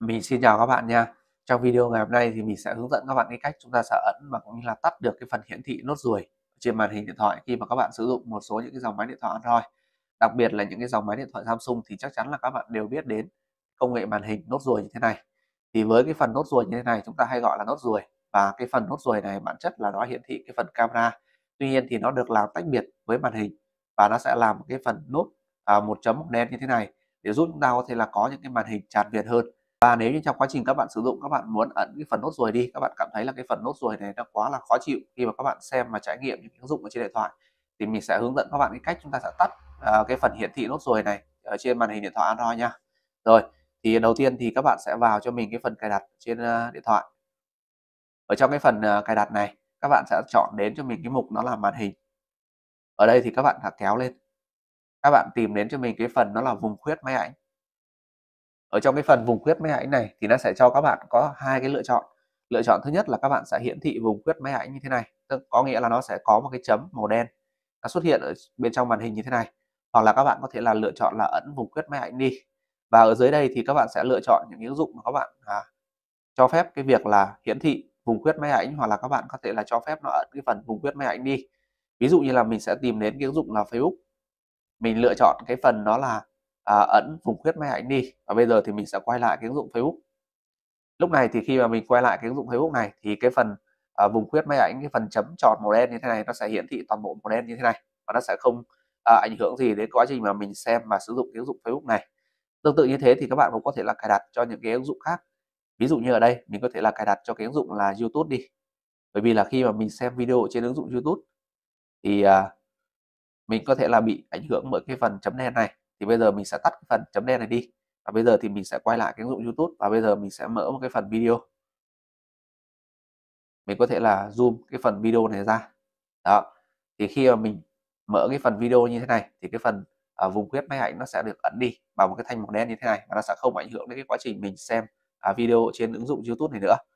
Mình xin chào các bạn nha. Trong video ngày hôm nay thì mình sẽ hướng dẫn các bạn cái cách chúng ta sở ẩn và cũng như là tắt được cái phần hiển thị nốt ruồi trên màn hình điện thoại khi mà các bạn sử dụng một số những cái dòng máy điện thoại Android. Đặc biệt là những cái dòng máy điện thoại Samsung thì chắc chắn là các bạn đều biết đến công nghệ màn hình nốt ruồi như thế này. Thì với cái phần nốt ruồi như thế này chúng ta hay gọi là nốt ruồi và cái phần nốt ruồi này bản chất là nó hiển thị cái phần camera. Tuy nhiên thì nó được làm tách biệt với màn hình và nó sẽ làm cái phần nốt à, một chấm một đen như thế này để giúp chúng ta có thể là có những cái màn hình tràn việt hơn và nếu như trong quá trình các bạn sử dụng các bạn muốn ẩn cái phần nốt ruồi đi các bạn cảm thấy là cái phần nốt ruồi này nó quá là khó chịu khi mà các bạn xem và trải nghiệm những ứng dụng ở trên điện thoại thì mình sẽ hướng dẫn các bạn cái cách chúng ta sẽ tắt à, cái phần hiển thị nốt ruồi này ở trên màn hình điện thoại Android nha rồi thì đầu tiên thì các bạn sẽ vào cho mình cái phần cài đặt trên à, điện thoại ở trong cái phần à, cài đặt này các bạn sẽ chọn đến cho mình cái mục nó là màn hình ở đây thì các bạn thả kéo lên các bạn tìm đến cho mình cái phần nó là vùng khuyết máy ảnh ở trong cái phần vùng khuyết máy ảnh này thì nó sẽ cho các bạn có hai cái lựa chọn lựa chọn thứ nhất là các bạn sẽ hiển thị vùng khuyết máy ảnh như thế này tức có nghĩa là nó sẽ có một cái chấm màu đen nó xuất hiện ở bên trong màn hình như thế này hoặc là các bạn có thể là lựa chọn là ẩn vùng khuyết máy ảnh đi và ở dưới đây thì các bạn sẽ lựa chọn những ứng dụng mà các bạn à, cho phép cái việc là hiển thị vùng khuyết máy ảnh hoặc là các bạn có thể là cho phép nó ẩn cái phần vùng khuyết máy ảnh đi ví dụ như là mình sẽ tìm đến cái ứng dụng là Facebook mình lựa chọn cái phần đó là à, ẩn vùng khuyết may ảnh đi và bây giờ thì mình sẽ quay lại cái ứng dụng Facebook lúc này thì khi mà mình quay lại cái ứng dụng Facebook này thì cái phần à, vùng khuyết may ảnh cái phần chấm tròn màu đen như thế này nó sẽ hiển thị toàn bộ màu đen như thế này và nó sẽ không à, ảnh hưởng gì đến quá trình mà mình xem và sử dụng cái ứng dụng Facebook này tương tự như thế thì các bạn cũng có thể là cài đặt cho những cái ứng dụng khác ví dụ như ở đây mình có thể là cài đặt cho cái ứng dụng là YouTube đi bởi vì là khi mà mình xem video trên ứng dụng YouTube thì à, mình có thể là bị ảnh hưởng bởi cái phần chấm đen này thì bây giờ mình sẽ tắt cái phần chấm đen này đi và bây giờ thì mình sẽ quay lại cái ứng dụng YouTube và bây giờ mình sẽ mở một cái phần video mình có thể là zoom cái phần video này ra đó thì khi mà mình mở cái phần video như thế này thì cái phần à, vùng quyết máy ảnh nó sẽ được ẩn đi bằng một cái thanh màu đen như thế này và nó sẽ không ảnh hưởng đến cái quá trình mình xem à, video trên ứng dụng YouTube này nữa